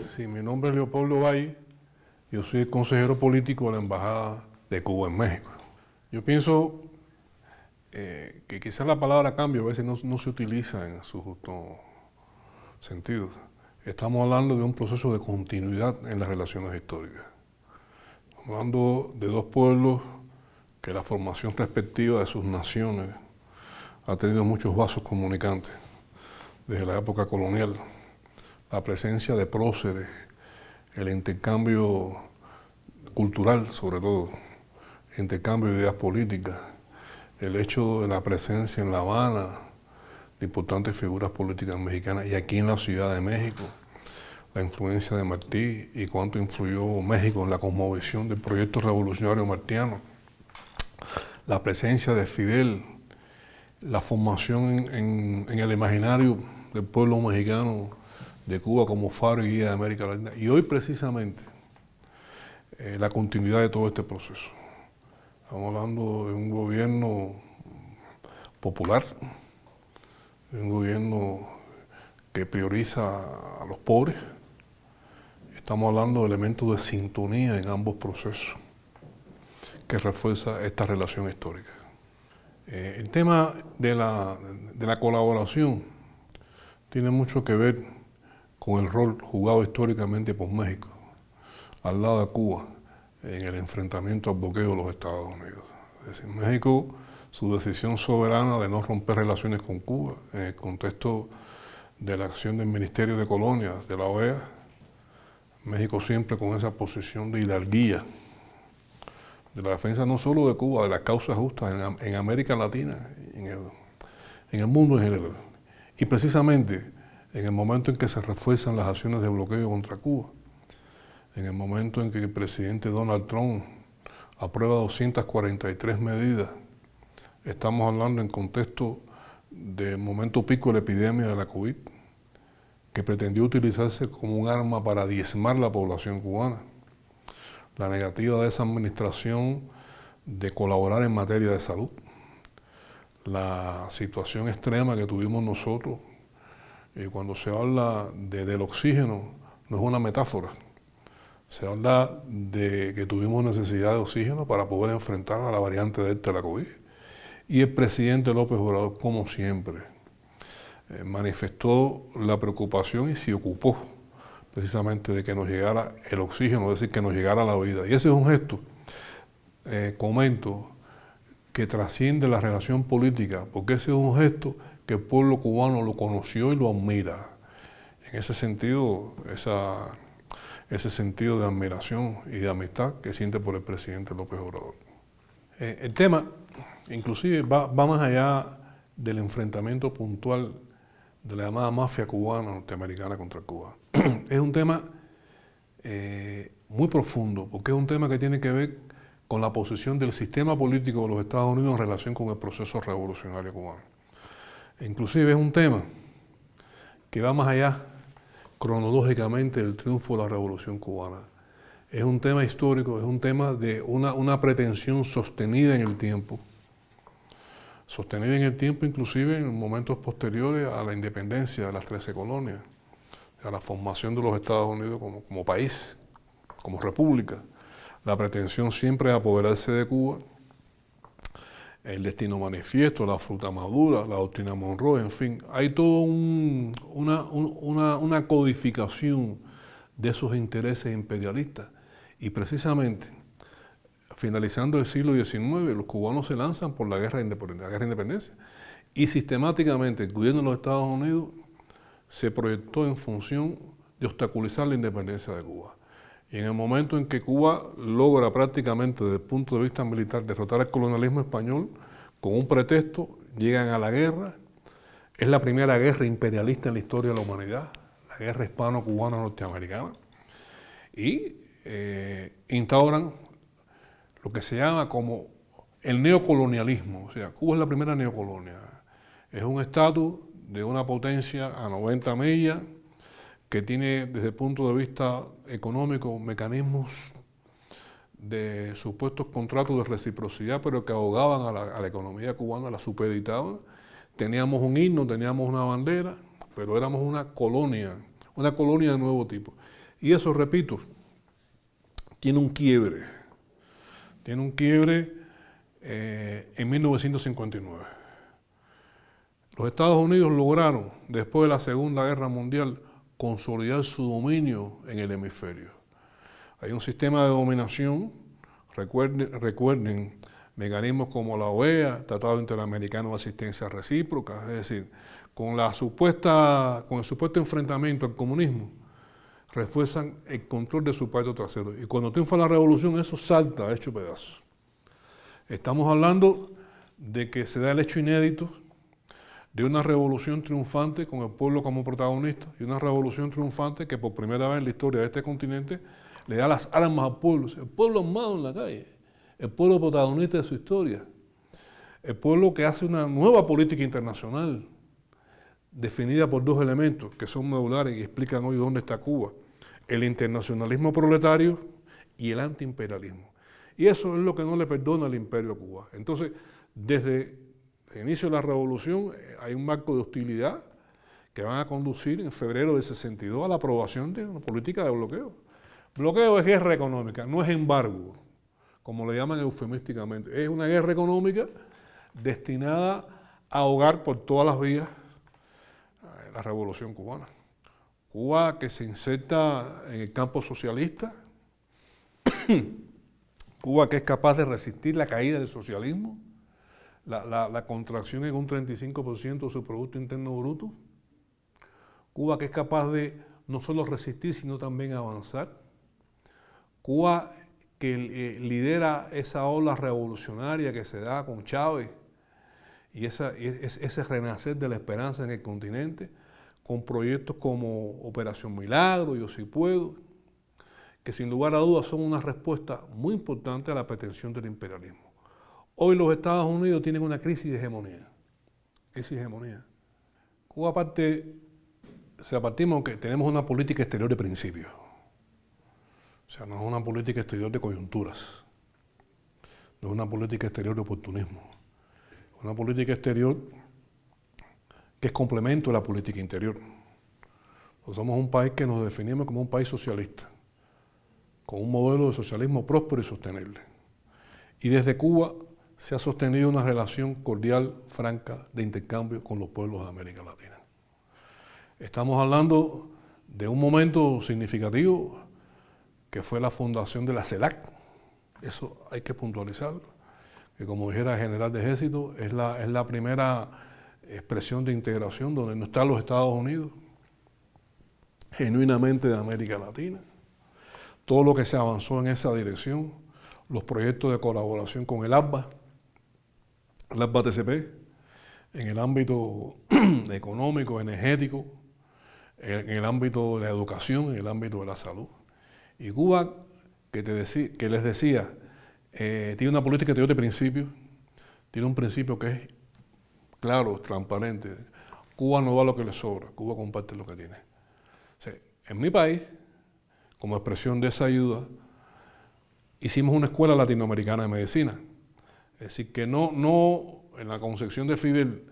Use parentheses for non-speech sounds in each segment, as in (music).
Sí, mi nombre es Leopoldo Bay. yo soy el consejero político de la Embajada de Cuba en México. Yo pienso eh, que quizás la palabra cambio a veces no, no se utiliza en su justo sentido. Estamos hablando de un proceso de continuidad en las relaciones históricas. Estamos hablando de dos pueblos que la formación respectiva de sus naciones ha tenido muchos vasos comunicantes desde la época colonial. La presencia de próceres, el intercambio cultural sobre todo, intercambio de ideas políticas, el hecho de la presencia en La Habana de importantes figuras políticas mexicanas y aquí en la Ciudad de México, la influencia de Martí y cuánto influyó México en la conmovición del proyecto revolucionario martiano, la presencia de Fidel, la formación en, el imaginario del pueblo mexicano de Cuba como faro y guía de América Latina. Y hoy precisamente eh, la continuidad de todo este proceso. Estamos hablando de un gobierno popular, de un gobierno que prioriza a los pobres. Estamos hablando de elementos de sintonía en ambos procesos que refuerza esta relación histórica. Eh, el tema de la, de la, colaboración tiene mucho que ver con el rol jugado históricamente por México, al lado de Cuba, en el enfrentamiento al bloqueo de los Estados Unidos. Es decir, México, su decisión soberana de no romper relaciones con Cuba en el contexto de la acción del Ministerio de Colonias, de la OEA, México siempre con esa posición de hidalguía de la defensa no solo de Cuba, de las causas justas en, América Latina, en el, en el mundo en general. Y precisamente en el momento en que se refuerzan las acciones de bloqueo contra Cuba, en el momento en que el presidente Donald Trump aprueba 243 medidas, estamos hablando en contexto del momento pico de la epidemia de la COVID, que pretendió utilizarse como un arma para diezmar la población cubana la negativa de esa administración de colaborar en materia de salud, la situación extrema que tuvimos nosotros. Y cuando se habla del oxígeno, no es una metáfora. Se habla de que tuvimos necesidad de oxígeno para poder enfrentar a la variante delta de la COVID. Y el presidente López Obrador, como siempre, eh, manifestó la preocupación y se ocupó precisamente de que nos llegara el oxígeno, es decir, que nos llegara la vida. Y ese es un gesto, eh, comento, que trasciende la relación política, porque ese es un gesto que el pueblo cubano lo conoció y lo admira. En ese sentido, ese sentido de admiración y de amistad que siente por el presidente López Obrador. Eh, el tema, inclusive, va, va más allá del enfrentamiento puntual de la llamada mafia cubana norteamericana contra Cuba. (clears throat) es un tema eh, muy profundo, porque es un tema que tiene que ver con la posición del sistema político de los Estados Unidos en relación con el proceso revolucionario cubano. E inclusive es un tema que va más allá cronológicamente del triunfo de la revolución cubana. Es un tema histórico, es un tema de una, una pretensión sostenida en el tiempo sostenida en el tiempo, inclusive en momentos posteriores a la independencia de las 13 colonias a la formación de los Estados Unidos como, país, como república. La pretensión siempre es apoderarse de Cuba. El destino manifiesto, la fruta madura, la doctrina Monroe, en fin, hay toda una, codificación de esos intereses imperialistas. Y precisamente, finalizando el siglo XIX, los cubanos se lanzan por la guerra de independencia. Y sistemáticamente, el los Estados Unidos se proyectó en función de obstaculizar la independencia de Cuba. Y en el momento en que Cuba logra prácticamente desde el punto de vista militar derrotar al colonialismo español, con un pretexto, llegan a la guerra. Es la primera guerra imperialista en la historia de la humanidad, la guerra hispano-cubana-norteamericana. Y eh, instauran lo que se llama como el neocolonialismo. O sea, Cuba es la primera neocolonia. Es un estatus de una potencia a 90 millas que tiene desde el punto de vista económico mecanismos de supuestos contratos de reciprocidad, pero que ahogaban a la, economía cubana, la supeditaban. Teníamos un himno, teníamos una bandera, pero éramos una colonia, una colonia de nuevo tipo. Y eso, repito, tiene un quiebre, tiene un quiebre eh, en 1959. Los Estados Unidos lograron, después de la Segunda Guerra Mundial, consolidar su dominio en el hemisferio. Hay un sistema de dominación, recuerden, mecanismos como la OEA, Tratado Interamericano de Asistencia Recíproca, es decir, con, la supuesta, con el supuesto enfrentamiento al comunismo, refuerzan el control de su patio trasero. Y cuando triunfa la revolución, eso salta hecho pedazo. Estamos hablando de que se da el hecho inédito de una revolución triunfante con el pueblo como protagonista y una revolución triunfante que por primera vez en la historia de este continente le da las armas al pueblo, el pueblo armado en la calle, el pueblo protagonista de su historia, el pueblo que hace una nueva política internacional definida por dos elementos que son modulares y explican hoy dónde está Cuba, el internacionalismo proletario y el antiimperialismo. Y eso es lo que no le perdona al imperio a Cuba. Entonces, desde inicio de la revolución eh, hay un marco de hostilidad que van a conducir en febrero de 62 a la aprobación de una política de bloqueo. Bloqueo es guerra económica, no es embargo, como le llaman eufemísticamente. Es una guerra económica destinada a ahogar por todas las vías eh, la revolución cubana. Cuba que se inserta en el campo socialista, (coughs) Cuba que es capaz de resistir la caída del socialismo, la, contracción en un 35% de su Producto Interno Bruto. Cuba que es capaz de no solo resistir, sino también avanzar. Cuba que eh, lidera esa ola revolucionaria que se da con Chávez y e, ese renacer de la esperanza en el continente, con proyectos como Operación Milagro, Yo Si Puedo, que sin lugar a dudas son una respuesta muy importante a la pretensión del imperialismo. Hoy los Estados Unidos tienen una crisis de hegemonía. Esa hegemonía. Cuba aparte, o sea, partimos que tenemos una política exterior de principios. O sea, no es una política exterior de coyunturas. No es una política exterior de oportunismo. Es una política exterior que es complemento de la política interior. somos un país que nos definimos como un país socialista, con un modelo de socialismo próspero y sostenible. Y desde Cuba se ha sostenido una relación cordial, franca, de intercambio con los pueblos de América Latina. Estamos hablando de un momento significativo que fue la fundación de la CELAC. Eso hay que puntualizarlo, que como dijera el general de ejército, es la, es la primera expresión de integración donde no están los Estados Unidos, genuinamente de América Latina. Todo lo que se avanzó en esa dirección, los proyectos de colaboración con el ABBA, las BATCP en el ámbito (clears throat) económico, energético, en el ámbito de la educación, en el ámbito de la salud. Y Cuba, que, te que les decía, eh, tiene una política de principios, tiene un principio que es claro, transparente. Cuba no da lo que le sobra, Cuba comparte lo que tiene. en mi país, como expresión de esa ayuda, hicimos una escuela latinoamericana de medicina es decir, que no, no, en la concepción de Fidel,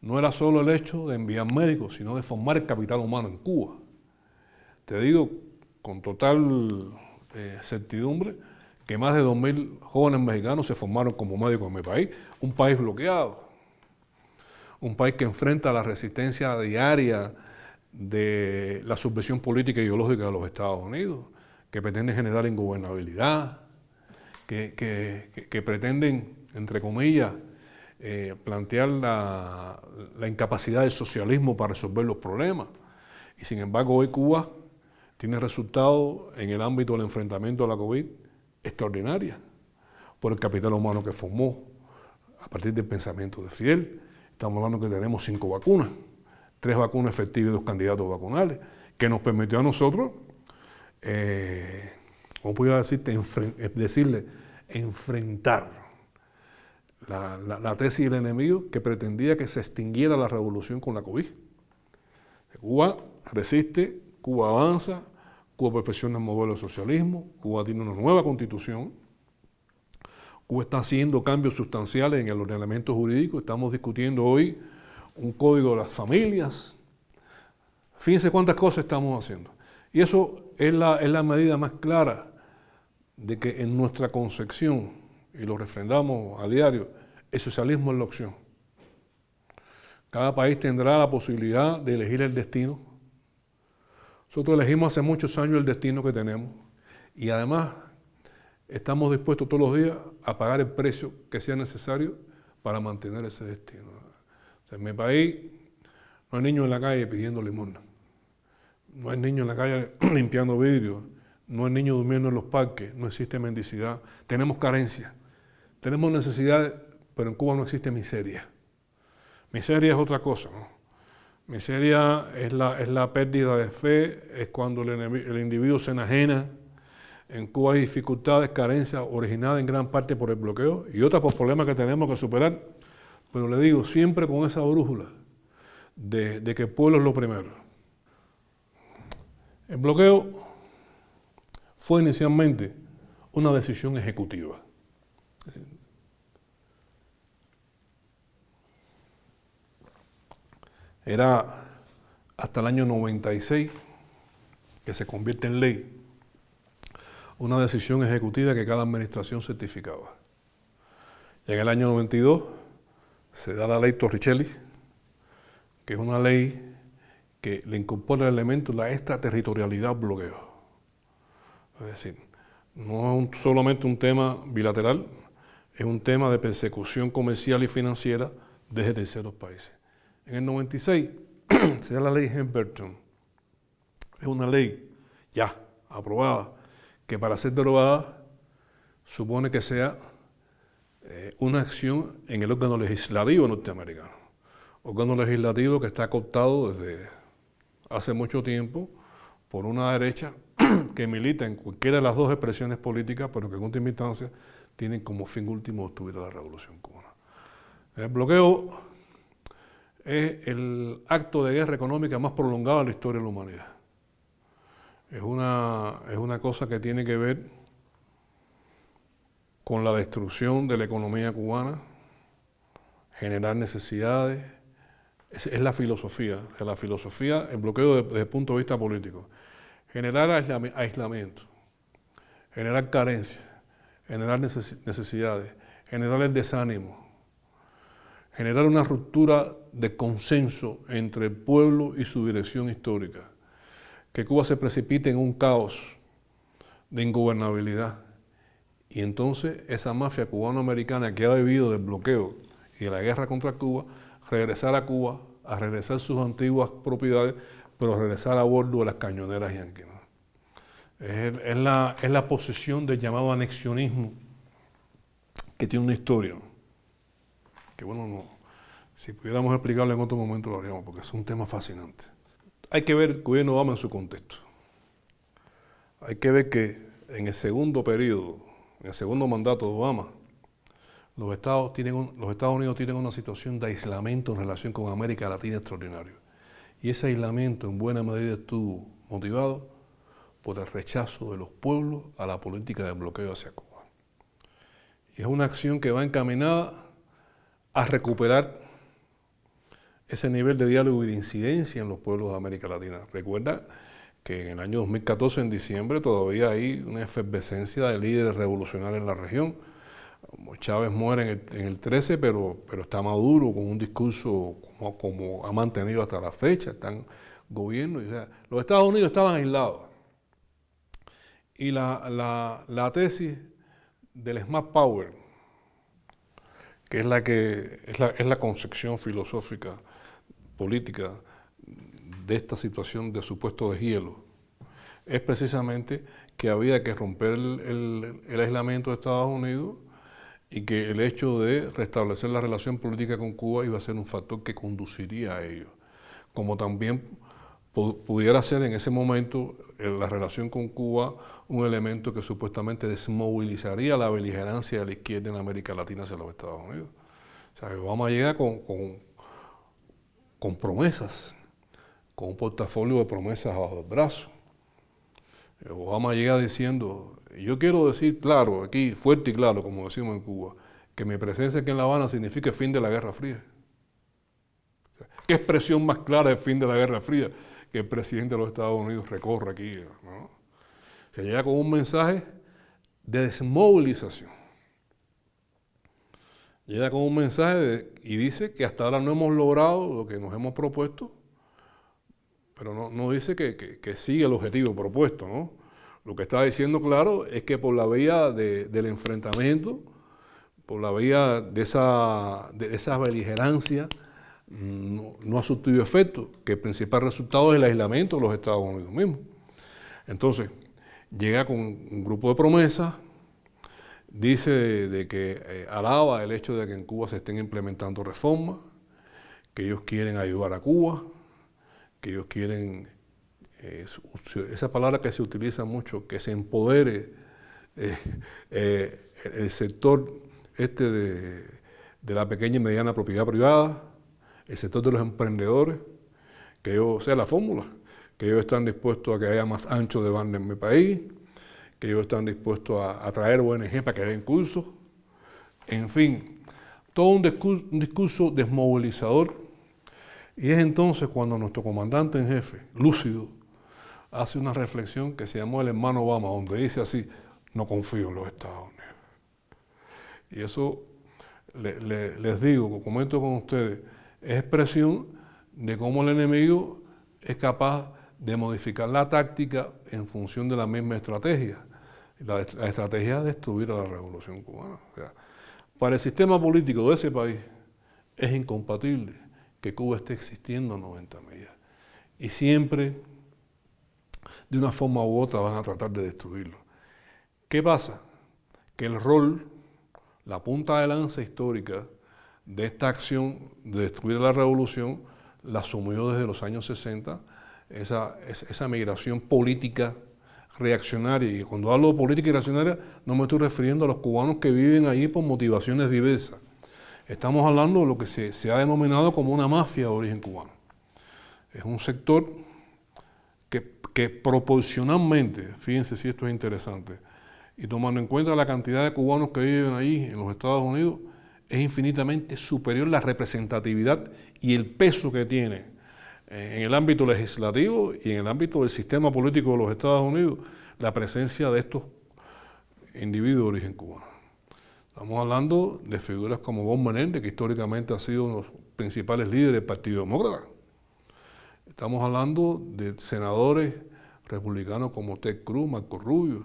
no era solo el hecho de enviar médicos, sino de formar capital humano en Cuba. Te digo con total eh, certidumbre que más de 2.000 jóvenes mexicanos se formaron como médicos en mi país, un país bloqueado, un país que enfrenta la resistencia diaria de la subversión política y e ideológica de los Estados Unidos, que pretende generar ingobernabilidad, que, que, que, que pretenden entre comillas, eh, plantear la, incapacidad del socialismo para resolver los problemas. Y sin embargo, hoy Cuba tiene resultados en el ámbito del enfrentamiento a la COVID extraordinaria por el capital humano que formó a partir del pensamiento de Fidel. Estamos hablando que tenemos cinco vacunas, tres vacunas efectivas y dos candidatos vacunales, que nos permitió a nosotros, como eh, ¿cómo pudiera decirte? decirle, enfrentar la, tesis del enemigo que pretendía que se extinguiera la revolución con la COVID. Cuba resiste, Cuba avanza, Cuba perfecciona el modelo de socialismo, Cuba tiene una nueva constitución, Cuba está haciendo cambios sustanciales en el ordenamiento jurídico, estamos discutiendo hoy un código de las familias, fíjense cuántas cosas estamos haciendo. Y eso es la, es la medida más clara de que en nuestra concepción, y lo refrendamos a diario, el socialismo es la opción. Cada país tendrá la posibilidad de elegir el destino. Nosotros elegimos hace muchos años el destino que tenemos y además estamos dispuestos todos los días a pagar el precio que sea necesario para mantener ese destino. en mi país no hay niños en la calle pidiendo limosna, no hay niños en la calle (clears throat) limpiando vidrio, no hay niños durmiendo en los parques, no existe mendicidad, tenemos carencia, tenemos necesidad pero en Cuba no existe miseria. Miseria es otra cosa, Miseria es la, es la pérdida de fe, es cuando el, individuo se enajena. En Cuba hay dificultades, carencias originadas en gran parte por el bloqueo y otras por problemas que tenemos que superar. Pero le digo, siempre con esa brújula de, de que el pueblo es lo primero. El bloqueo fue inicialmente una decisión ejecutiva. Era hasta el año 96 que se convierte en ley una decisión ejecutiva que cada administración certificaba. Y en el año 92 se da la ley Torricelli, que es una ley que le incorpora el elemento de la extraterritorialidad bloqueo. Es decir, no es solamente un tema bilateral, es un tema de persecución comercial y financiera desde terceros países. En el 96 se da la ley Hemberton. Es una ley ya aprobada que para ser derogada supone que sea eh, una acción en el órgano legislativo norteamericano. Órgano legislativo que está cooptado desde hace mucho tiempo por una derecha (clears throat) que milita en cualquiera de las dos expresiones políticas, pero que en última instancia tienen como fin último obstruir la revolución cubana. El bloqueo es el acto de guerra económica más prolongado en la historia de la humanidad. Es una, es una cosa que tiene que ver con la destrucción de la economía cubana, generar necesidades. Es, la filosofía, es la filosofía, el bloqueo desde el punto de vista político. Generar aislamiento, generar carencia generar necesidades, generar el desánimo, generar una ruptura de consenso entre el pueblo y su dirección histórica, que Cuba se precipite en un caos de ingobernabilidad. Y entonces esa mafia cubano-americana que ha vivido del bloqueo y de la guerra contra Cuba, regresar a Cuba, a regresar sus antiguas propiedades, pero regresar a bordo de las cañoneras yanquinas. Es, es, la, es la posición del llamado anexionismo que tiene una historia que bueno, no, si pudiéramos explicarlo en otro momento lo haríamos, porque es un tema fascinante. Hay que ver el gobierno Obama en su contexto. Hay que ver que en el segundo periodo, en el segundo mandato de Obama, los Estados, tienen los Estados Unidos tienen una situación de aislamiento en relación con América Latina extraordinario. Y ese aislamiento en buena medida estuvo motivado por el rechazo de los pueblos a la política de bloqueo hacia Cuba. Y es una acción que va encaminada a recuperar ese nivel de diálogo y de incidencia en los pueblos de América Latina. Recuerda que en el año 2014, en diciembre, todavía hay una efervescencia de líderes revolucionarios en la región. Chávez muere en el, 13, pero, pero está Maduro con un discurso como, como ha mantenido hasta la fecha. Están gobiernos, los Estados Unidos estaban aislados. Y la tesis del Smart Power, que es la que es la, es la concepción filosófica política de esta situación de supuesto deshielo, es precisamente que había que romper el, el, aislamiento de Estados Unidos y que el hecho de restablecer la relación política con Cuba iba a ser un factor que conduciría a ello. Como también pudiera ser en ese momento la relación con Cuba un elemento que supuestamente desmovilizaría la beligerancia de la izquierda en América Latina hacia los Estados Unidos. O sea, Obama llega con, con, promesas, con un portafolio de promesas bajo el brazo. Obama eh, llega diciendo, yo quiero decir claro, aquí fuerte y claro, como decimos en Cuba, que mi presencia aquí en La Habana significa fin de la Guerra Fría. ¿Qué expresión más clara el fin de la Guerra Fría? que el presidente de los Estados Unidos recorre aquí. Se llega con un mensaje de desmovilización. Llega con un mensaje y dice que hasta ahora no hemos logrado lo que nos hemos propuesto, pero no, dice que, que, sigue el objetivo propuesto. Lo que está diciendo claro es que por la vía del enfrentamiento, por la vía de esa, de esa beligerancia, no, ha sustituido efecto, que el principal resultado es el aislamiento de los Estados Unidos mismos. Entonces, llega con un grupo de promesas, dice de, que eh, alaba el hecho de que en Cuba se estén implementando reformas, que ellos quieren ayudar a Cuba, que ellos quieren, eh, esa palabra que se utiliza mucho, que se empodere eh, el sector este de la pequeña y mediana propiedad privada, el sector de los emprendedores, que yo sea la fórmula, que ellos están dispuestos a que haya más ancho de banda en mi país, que ellos están dispuestos a, a traer ONG para que den cursos, en fin, todo un discurso, desmovilizador. Y es entonces cuando nuestro comandante en jefe, lúcido, hace una reflexión que se llamó el hermano Obama, donde dice así, no confío en los Estados Unidos. Y eso les digo, comento con ustedes, es expresión de cómo el enemigo es capaz de modificar la táctica en función de la misma estrategia. La, estrategia de destruir a la revolución cubana. O sea, para el sistema político de ese país es incompatible que Cuba esté existiendo 90 millas. Y siempre, de una forma u otra, van a tratar de destruirlo. ¿Qué pasa? Que el rol, la punta de lanza histórica de esta acción de destruir la revolución la asumió desde los años 60, esa, esa migración política reaccionaria. Y cuando hablo de política reaccionaria, no me estoy refiriendo a los cubanos que viven allí por motivaciones diversas. Estamos hablando de lo que se, ha denominado como una mafia de origen cubano. Es un sector que, que proporcionalmente, fíjense si esto es interesante, y tomando en cuenta la cantidad de cubanos que viven ahí en los Estados Unidos, es infinitamente superior la representatividad y el peso que tiene eh, en el ámbito legislativo y en el ámbito del sistema político de los Estados Unidos la presencia de estos individuos de origen cubano. Estamos hablando de figuras como Bon Menéndez, que históricamente ha sido uno de los principales líderes del Partido Demócrata. Estamos hablando de senadores republicanos como Ted Cruz, Marco Rubio.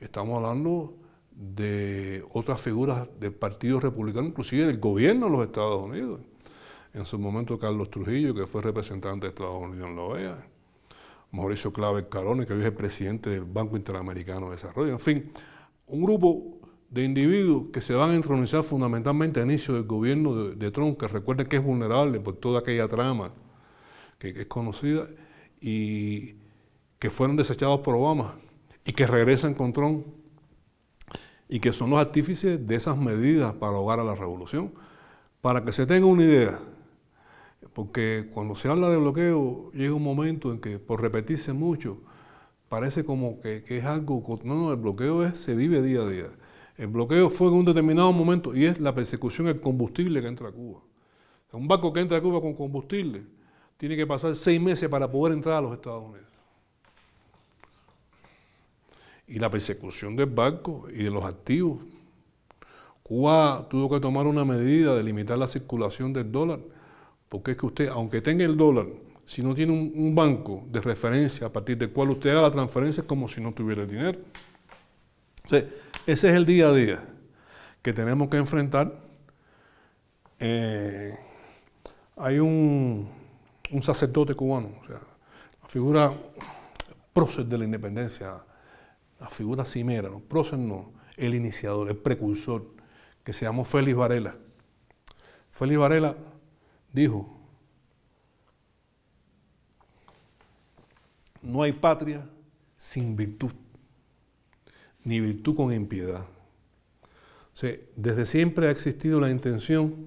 Estamos hablando de otras figuras del Partido Republicano, inclusive del gobierno de los Estados Unidos. En su momento Carlos Trujillo, que fue representante de Estados Unidos en la OEA, Mauricio Claves Carone, que hoy es el presidente del Banco Interamericano de Desarrollo. En fin, un grupo de individuos que se van a entronizar fundamentalmente a inicio del gobierno de, Trump, que recuerden que es vulnerable por toda aquella trama que es conocida y que fueron desechados por Obama y que regresan con Trump y que son los artífices de esas medidas para ahogar a la revolución. Para que se tenga una idea, porque cuando se habla de bloqueo llega un momento en que por repetirse mucho parece como que, es algo... No, no, el bloqueo es, se vive día a día. El bloqueo fue en un determinado momento y es la persecución del combustible que entra a Cuba. Un barco que entra a Cuba con combustible tiene que pasar seis meses para poder entrar a los Estados Unidos y la persecución del banco y de los activos. Cuba tuvo que tomar una medida de limitar la circulación del dólar, porque es que usted, aunque tenga el dólar, si no tiene un, banco de referencia a partir del cual usted haga la transferencia, es como si no tuviera el dinero. ese es el día a día que tenemos que enfrentar. Eh, hay un, sacerdote cubano, o sea, la figura prócer de la independencia la figura cimera, ¿no? prócer no, el iniciador, el precursor, que se llamó Félix Varela. Félix Varela dijo, no hay patria sin virtud, ni virtud con impiedad. desde siempre ha existido la intención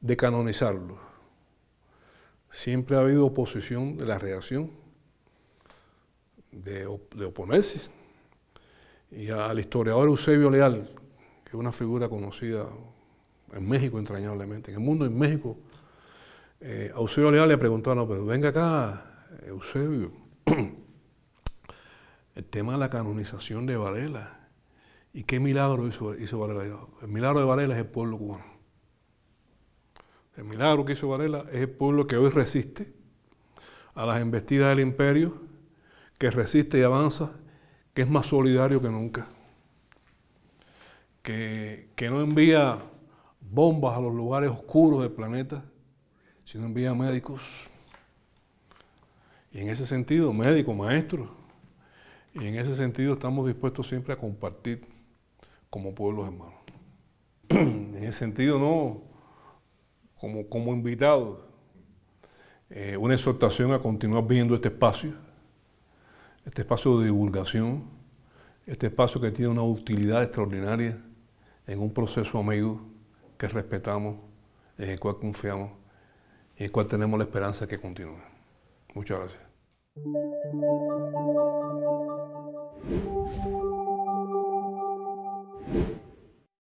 de canonizarlo. Siempre ha habido oposición de la reacción, de, de oponerse, y al historiador Eusebio Leal, que es una figura conocida en México entrañablemente, en el mundo en México, eh, a Eusebio Leal le preguntaron, pero venga acá, Eusebio, (clears throat) el tema de la canonización de Varela, ¿y qué milagro hizo, hizo Varela? El milagro de Varela es el pueblo cubano. El milagro que hizo Varela es el pueblo que hoy resiste a las embestidas del imperio, que resiste y avanza que es más solidario que nunca, que, no envía bombas a los lugares oscuros del planeta, sino envía médicos. Y en ese sentido, médicos, maestros, y en ese sentido estamos dispuestos siempre a compartir como pueblos hermanos. (clears throat) en ese sentido, no, como, como invitados, eh, una exhortación a continuar viendo este espacio este espacio de divulgación, este espacio que tiene una utilidad extraordinaria en un proceso amigo que respetamos, en el cual confiamos y en el cual tenemos la esperanza de que continúe. Muchas gracias.